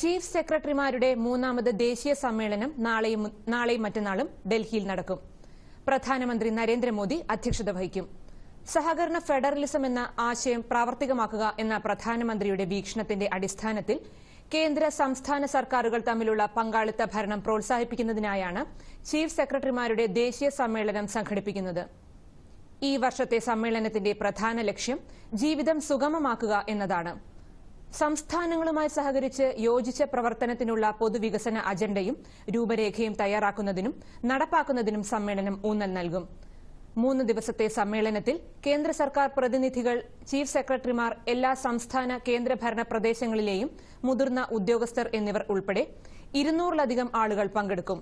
chief സെക്രട്ടറിമാരുടെ മൂന്നാമത് ദേശീയ സമ്മേളനം നാളെയും നാളെയും മറ്റന്നാളും ഡൽഹിയിൽ നടക്കും പ്രധാനമന്ത്രി നരേന്ദ്രമോദി അധ്യക്ഷത വഹിക്കും സഹകരണ ഫെഡറലിസം എന്ന ആശയം പ്രാവർത്തികമാക്കുക എന്ന പ്രധാനമന്ത്രിയുടെ വീക്ഷണത്തിന്റെ അടിസ്ഥാനത്തിൽ കേന്ദ്ര സംസ്ഥാന സർക്കാരുകൾ തമ്മിലുള്ള പങ്കാളിത്ത ഭരണം പ്രോത്സാഹിപ്പിക്കുന്നതിനായാണ് ചീഫ് സെക്രട്ടറിമാരുടെ ദേശീയ സമ്മേളനം സംഘടിപ്പിക്കുന്നത് ഈ വർഷത്തെ സമ്മേളനത്തിന്റെ പ്രധാന ലക്ഷ്യം ജീവിതം സുഗമമാക്കുക എന്നതാണ് സംസ്ഥാനങ്ങളുമായി സഹകരിച്ച് യോജിച്ച പ്രവർത്തനത്തിനുള്ള പൊതുവികസന അജണ്ടയും രൂപരേഖയും തയ്യാറാക്കുന്നതിനും നടപ്പാക്കുന്നതിനും സമ്മേളനം ഊന്നൽ നൽകും മൂന്ന് ദിവസത്തെ സമ്മേളനത്തിൽ കേന്ദ്ര സർക്കാർ പ്രതിനിധികൾ ചീഫ് സെക്രട്ടറിമാർ എല്ലാ സംസ്ഥാന കേന്ദ്രഭരണ പ്രദേശങ്ങളിലെയും മുതിർന്ന ഉദ്യോഗസ്ഥർ എന്നിവർ ഉൾപ്പെടെ ഇരുന്നൂറിലധികം ആളുകൾ പങ്കെടുക്കും